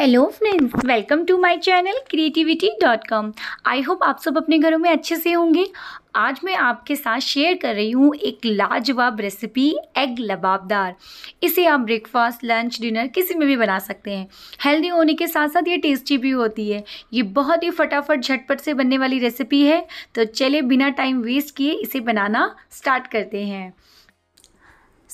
hello friends welcome to my channel creativity dot com I hope आप सब अपने घरों में अच्छे से होंगे आज मैं आपके साथ शेयर कर रही हूँ एक लाजवाब रेसिपी एग लबाबदार इसे आप ब्रेकफास्ट लंच डिनर किसी में भी बना सकते हैं हेल्दी होने के साथ साथ ये टेस्टी भी होती है ये बहुत ही फटाफट झटपट से बनने वाली रेसिपी है तो चलिए बिना टाइम वेस्ट किए इसे बनाना स्टार्ट करते हैं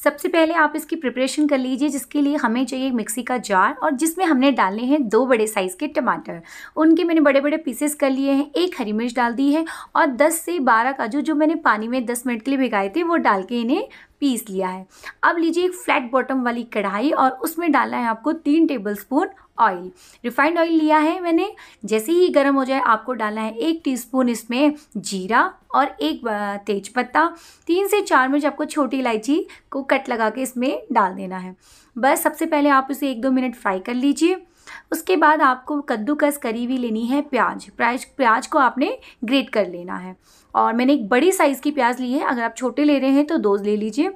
सबसे पहले आप इसकी प्रिपरेशन कर लीजिए जिसके लिए हमें चाहिए मिक्सी का जार और जिसमें हमने डाले हैं दो बड़े साइज़ के टमाटर उनके मैंने बड़े बड़े पीसेस कर लिए हैं एक हरी मिर्च डाल दी है और दस से बारह काजू जो मैंने पानी में दस मिनट के लिए भिगाए थे वो डाल के इन्हें पीस लिया है अब लीजिए एक फ्लैट बॉटम वाली कढ़ाई और उसमें डालना है आपको तीन tablespoon oil refined oil लिया है मैंने जैसे ही गर्म हो जाए आपको डालना है एक टीस्पून इसमें जीरा और एक तेज पत्ता तीन से चार मिर्च आपको छोटी इलायची को कट लगा के इसमें डाल देना है बस सबसे पहले आप इसे एक दो मिनट फ्राई कर लीजिए उसके बाद आपको कद्दूकस करी हुई लेनी है प्याज प्याज प्याज को आपने ग्रेट कर लेना है और मैंने एक बड़ी साइज़ की प्याज ली है अगर आप छोटे ले रहे हैं तो दो ले लीजिए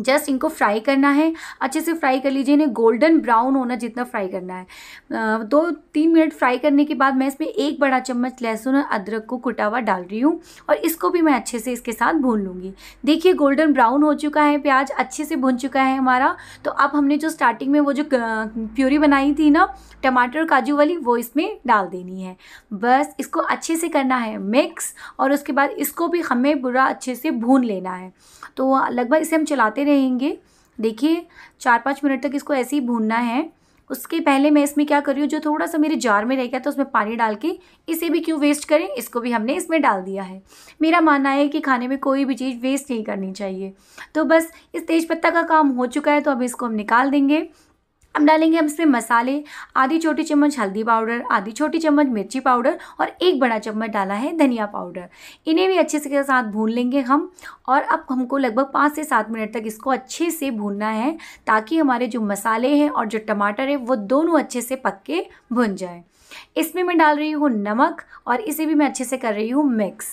जस्ट इनको फ्राई करना है अच्छे से फ्राई कर लीजिए इन्हें गोल्डन ब्राउन होना जितना फ्राई करना है दो तीन मिनट फ्राई करने के बाद मैं इसमें एक बड़ा चम्मच लहसुन और अदरक को कुटा हुआ डाल रही हूँ और इसको भी मैं अच्छे से इसके साथ भून लूँगी देखिए गोल्डन ब्राउन हो चुका है प्याज अच्छे से भून चुका है हमारा तो अब हमने जो स्टार्टिंग में वो जो प्यूरी बनाई थी ना टमाटर और काजू वाली वो इसमें डाल देनी है बस इसको अच्छे से करना है मिक्स और उसके बाद इसको भी हमें पूरा अच्छे से भून लेना है तो लगभग इसे हम चलाते रहेंगे देखिए चार पाँच मिनट तक इसको ऐसे ही भूनना है उसके पहले मैं इसमें क्या कर रही हूँ जो थोड़ा सा मेरे जार में रह गया था उसमें पानी डाल के इसे भी क्यों वेस्ट करें इसको भी हमने इसमें डाल दिया है मेरा मानना है कि खाने में कोई भी चीज़ वेस्ट नहीं करनी चाहिए तो बस इस तेज़पत्ता का काम हो चुका है तो अब इसको हम निकाल देंगे अब डालेंगे हम इसमें मसाले आधी छोटी चम्मच हल्दी पाउडर आधी छोटी चम्मच मिर्ची पाउडर और एक बड़ा चम्मच डाला है धनिया पाउडर इन्हें भी अच्छे से के साथ भून लेंगे हम और अब हमको लगभग पाँच से सात मिनट तक इसको अच्छे से भूनना है ताकि हमारे जो मसाले हैं और जो टमाटर है वो दोनों अच्छे से पक के भुन जाए इसमें मैं डाल रही हूँ नमक और इसे भी मैं अच्छे से कर रही हूँ मिक्स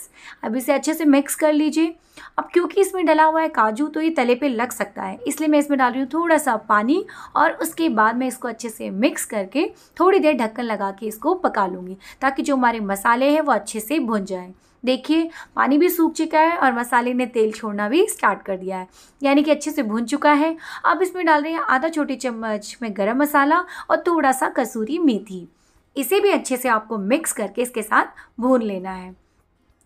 अब इसे अच्छे से मिक्स कर लीजिए अब क्योंकि इसमें डला हुआ है काजू तो ये तले पे लग सकता है इसलिए मैं इसमें डाल रही हूँ थोड़ा सा पानी और उसके बाद मैं इसको अच्छे से मिक्स करके थोड़ी देर ढक्कन लगा के इसको पका लूँगी ताकि जो हमारे मसाले हैं वो अच्छे से भुन जाएँ देखिए पानी भी सूख चुका है और मसाले ने तेल छोड़ना भी स्टार्ट कर दिया है यानी कि अच्छे से भुन चुका है अब इसमें डाल रहे हैं आधा छोटी चम्मच में गरम मसाला और थोड़ा सा कसूरी मेथी इसे भी अच्छे से आपको मिक्स करके इसके साथ भून लेना है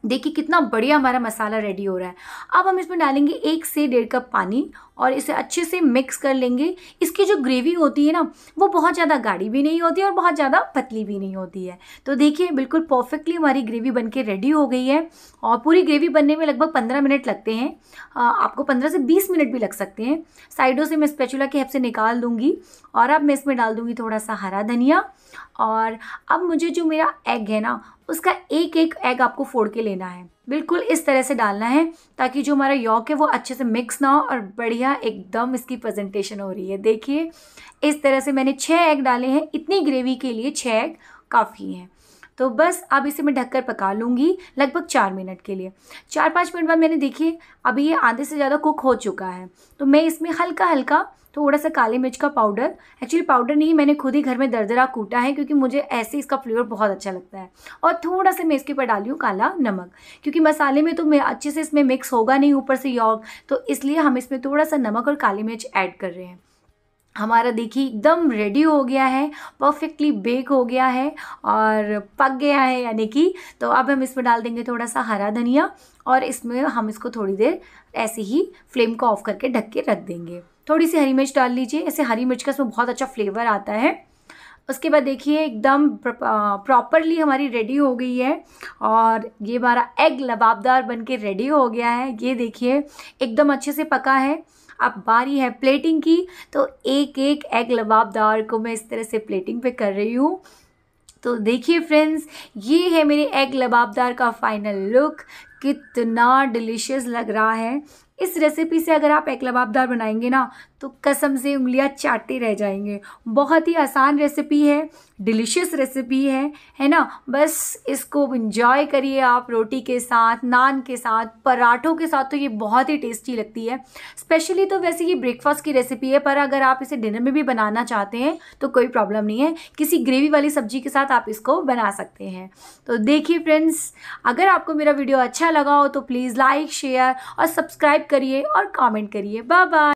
देखिए कितना बढ़िया हमारा मसाला रेडी हो रहा है अब हम इसमें डालेंगे एक से डेढ़ कप पानी और इसे अच्छे से मिक्स कर लेंगे इसकी जो ग्रेवी होती है ना वो बहुत ज़्यादा गाढ़ी भी नहीं होती और बहुत ज़्यादा पतली भी नहीं होती है तो देखिए बिल्कुल परफेक्टली हमारी ग्रेवी बन के रेडी हो गई है और पूरी ग्रेवी बनने में लगभग पंद्रह मिनट लगते हैं आपको पंद्रह से बीस मिनट भी लग सकते हैं साइडों से मैं स्पेचुला के हेप से निकाल दूँगी और अब मैं इसमें डाल दूँगी थोड़ा सा हरा धनिया और अब मुझे जो मेरा एग है ना उसका एक एक एग आपको फोड़ के लेना है बिल्कुल इस तरह से डालना है ताकि जो हमारा यॉक है वो अच्छे से मिक्स ना हो और बढ़िया एकदम इसकी प्रेजेंटेशन हो रही है देखिए इस तरह से मैंने छः एग डाले हैं इतनी ग्रेवी के लिए छः एग काफ़ी हैं तो बस अब इसे मैं ढककर पका लूँगी लगभग चार मिनट के लिए चार पाँच मिनट बाद मैंने देखिए अभी ये आधे से ज़्यादा कुक हो चुका है तो मैं इसमें हल्का हल्का थोड़ा सा काली मिर्च का पाउडर एक्चुअली पाउडर नहीं मैंने खुद ही घर में दरदरा कूटा है क्योंकि मुझे ऐसे इसका फ्लेवर बहुत अच्छा लगता है और थोड़ा सा मैं इसके ऊपर डाली हूँ काला नमक क्योंकि मसाले में तो मैं अच्छे से इसमें मिक्स होगा नहीं ऊपर से यॉर्क तो इसलिए हम इसमें थोड़ा सा नमक और काली मिर्च ऐड कर रहे हैं हमारा देखिए एकदम रेडी हो गया है परफेक्टली बेक हो गया है और पक गया है यानी कि तो अब हम इसमें डाल देंगे थोड़ा सा हरा धनिया और इसमें हम इसको थोड़ी देर ऐसे ही फ्लेम को ऑफ करके ढक के रख देंगे थोड़ी सी हरी मिर्च डाल लीजिए ऐसे हरी मिर्च का इसमें बहुत अच्छा फ्लेवर आता है उसके बाद देखिए एकदम प्रॉपरली हमारी रेडी हो गई है और ये हमारा एग लबाबदार बन के रेडी हो गया है ये देखिए एकदम अच्छे से पका है अब बारी है प्लेटिंग की तो एक एक एग लबाबदार को मैं इस तरह से प्लेटिंग पे कर रही हूँ तो देखिए फ्रेंड्स ये है मेरे एग लबाबदार का फाइनल लुक कितना डिलीशियस लग रहा है इस रेसिपी से अगर आप एक लबाबदार बनाएंगे ना तो कसम से उंगलियां चाटते रह जाएंगे बहुत ही आसान रेसिपी है डिलीशियस रेसिपी है है ना बस इसको इंजॉय करिए आप रोटी के साथ नान के साथ पराठों के साथ तो ये बहुत ही टेस्टी लगती है स्पेशली तो वैसे ये ब्रेकफास्ट की रेसिपी है पर अगर आप इसे डिनर में भी बनाना चाहते हैं तो कोई प्रॉब्लम नहीं है किसी ग्रेवी वाली सब्जी के साथ आप इसको बना सकते हैं तो देखिए फ्रेंड्स अगर आपको मेरा वीडियो अच्छा लगा हो तो प्लीज़ लाइक शेयर और सब्सक्राइब करिए और कॉमेंट करिए बाय बाय